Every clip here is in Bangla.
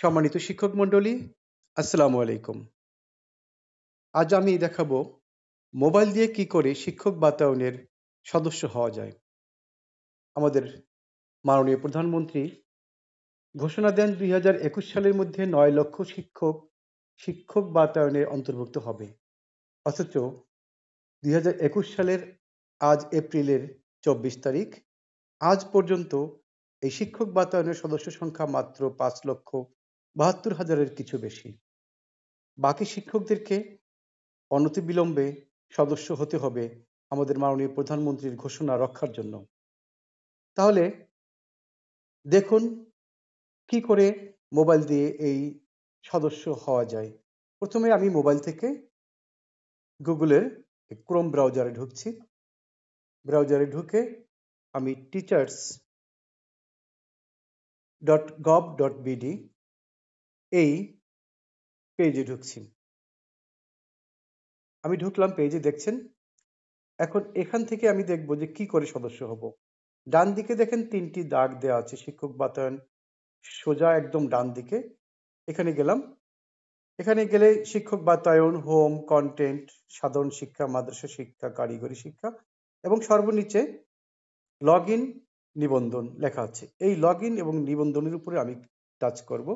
সম্মানিত শিক্ষক মন্ডলী আসসালামু আলাইকুম আজ আমি দেখাবো মোবাইল দিয়ে কি করে শিক্ষক বাতায়নের সদস্য হওয়া যায় আমাদের মাননীয় প্রধানমন্ত্রী ঘোষণা দেন দুই সালের মধ্যে নয় লক্ষ শিক্ষক শিক্ষক বাতায়নে অন্তর্ভুক্ত হবে অথচ দুই সালের আজ এপ্রিলের চব্বিশ তারিখ আজ পর্যন্ত এই শিক্ষক বাতায়নের সদস্য সংখ্যা মাত্র পাঁচ লক্ষ বাহাত্তর হাজারের কিছু বেশি বাকি শিক্ষকদেরকে অনতিবিলম্বে সদস্য হতে হবে আমাদের মাননীয় প্রধানমন্ত্রীর ঘোষণা রক্ষার জন্য তাহলে দেখুন কি করে মোবাইল দিয়ে এই সদস্য হওয়া যায় প্রথমে আমি মোবাইল থেকে গুগলের ক্রোম ব্রাউজারে ঢুকছি ব্রাউজারে ঢুকে আমি teachers dot gov dot BD এই পেজে ঢুকছি আমি ঢুকলাম পেজে দেখছেন এখন এখান থেকে আমি দেখব যে কি করে সদস্য হব ডান দিকে দেখেন তিনটি দাগ দেওয়া আছে শিক্ষক বাতায়ন সোজা একদম ডান দিকে এখানে গেলাম এখানে গেলে শিক্ষক বাতায়ন হোম কন্টেন্ট সাধারণ শিক্ষা মাদ্রাসা শিক্ষা কারিগরি শিক্ষা এবং সর্বনিচে লগ নিবন্ধন লেখা আছে এই লগ এবং নিবন্ধনের উপরে আমি টাচ করব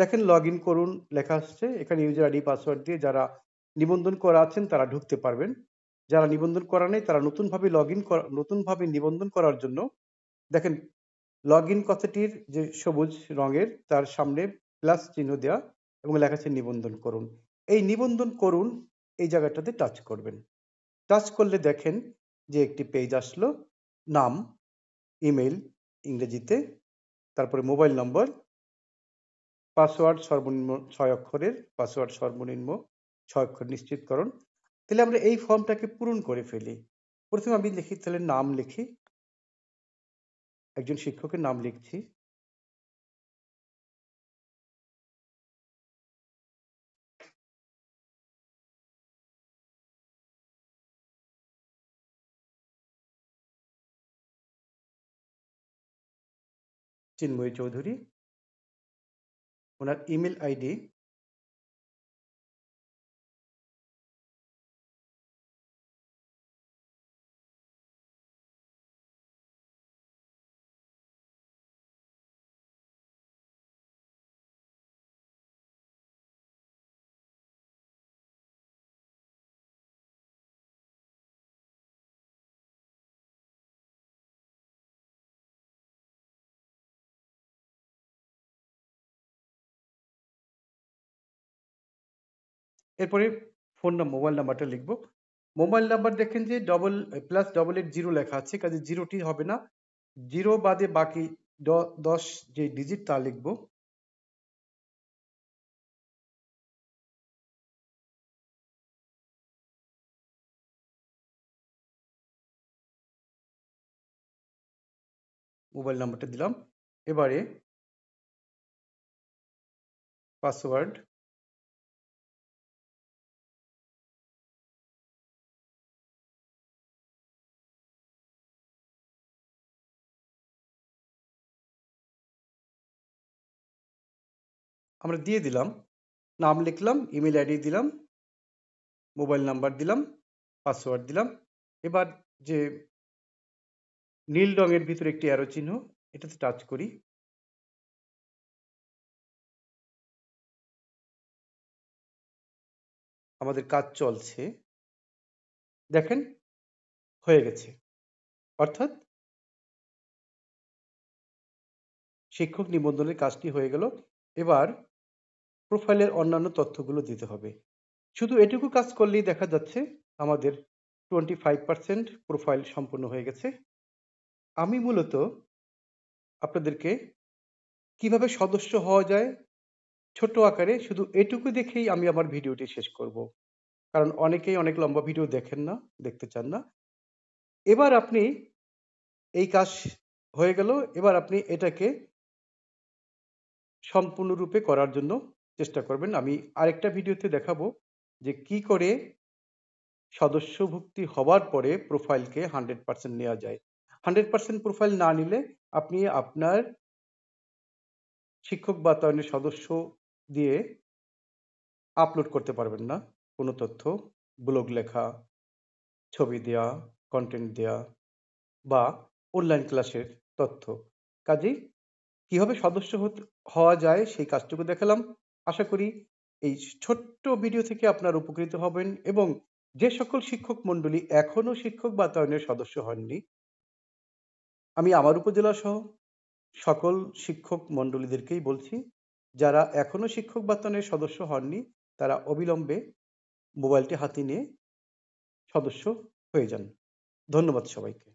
দেখেন লগ ইন করুন লেখা আসছে এখানে ইউজার আইডি পাসওয়ার্ড দিয়ে যারা নিবন্ধন করা আছেন তারা ঢুকতে পারবেন যারা নিবন্ধন করা নেই তারা নতুনভাবে লগ ইন নতুনভাবে নিবন্ধন করার জন্য দেখেন লগ ইন কথাটির যে সবুজ রঙের তার সামনে প্লাস চিহ্ন দেওয়া এবং লেখা আছে নিবন্ধন করুন এই নিবন্ধন করুন এই জায়গাটাতে টাচ করবেন টাচ করলে দেখেন যে একটি পেজ আসলো নাম ইমেল ইংরেজিতে তারপরে মোবাইল নম্বর পাসওয়ার্ড সর্বনিম্ন ছয় অক্ষরের পাসওয়ার্ড সর্বনিম্ন ছয় অক্ষর নিশ্চিতকরণ তাহলে আমরা এই ফর্মটাকে পূরণ করে ফেলি প্রথমে আমি লিখি তাহলে নাম লিখি একজন শিক্ষকের নাম লিখছি চিন্ময় চৌধুরী ওনার ইমেল আইডি এরপরে ফোন নাম্বার মোবাইল নাম্বারটা লিখব মোবাইল নাম্বার দেখেন যে double plus double eight zero লেখা আছে কাজে জিরোটি হবে না জিরো বাদে বাকি দশ যে ডিজিট তা লিখব মোবাইল নাম্বারটা দিলাম এবারে পাসওয়ার্ড আমরা দিয়ে দিলাম নাম লিখলাম ইমেল আইডি দিলাম মোবাইল নাম্বার দিলাম পাসওয়ার্ড দিলাম এবার যে নীল রঙের ভিতরে একটি অ্যারো চিহ্ন এটাতে টাচ করি আমাদের কাজ চলছে দেখেন হয়ে গেছে অর্থাৎ শিক্ষক নিবন্ধনের কাজটি হয়ে গেল এবার প্রোফাইলের অন্যান্য তথ্যগুলো দিতে হবে শুধু এটুকু কাজ করলেই দেখা যাচ্ছে আমাদের টোয়েন্টি ফাইভ পার্সেন্ট প্রোফাইল সম্পূর্ণ হয়ে গেছে আমি মূলত আপনাদেরকে কিভাবে সদস্য হওয়া যায় ছোট আকারে শুধু এটুকু দেখেই আমি আমার ভিডিওটি শেষ করব কারণ অনেকেই অনেক লম্বা ভিডিও দেখেন না দেখতে চান না এবার আপনি এই কাজ হয়ে গেল এবার আপনি এটাকে সম্পূর্ণরূপে করার জন্য চেষ্টা করবেন আমি আরেকটা ভিডিওতে দেখাবো যে কি করে সদস্যভুক্তি হওয়ার পরে প্রোফাইলকে হান্ড্রেড পার্সেন্ট নেওয়া যায় হান্ড্রেড পার্সেন্ট প্রোফাইল না নিলে আপনি আপনার শিক্ষক বাতায়নের সদস্য দিয়ে আপলোড করতে পারবেন না কোনো তথ্য ব্লগ লেখা ছবি দেয়া কন্টেন্ট দেয়া বা অনলাইন ক্লাসের তথ্য কাজেই কীভাবে সদস্য হওয়া যায় সেই কাজটুকু দেখালাম আশা করি এই ছোট্ট ভিডিও থেকে আপনারা উপকৃত হবেন এবং যে সকল শিক্ষক মণ্ডলী এখনও শিক্ষক বাতায়নের সদস্য হননি আমি আমার উপজেলা সহ সকল শিক্ষক মণ্ডলীদেরকেই বলছি যারা এখনও শিক্ষক বাতায়নের সদস্য হননি তারা অবিলম্বে মোবাইলটি হাতে নিয়ে সদস্য হয়ে যান ধন্যবাদ সবাইকে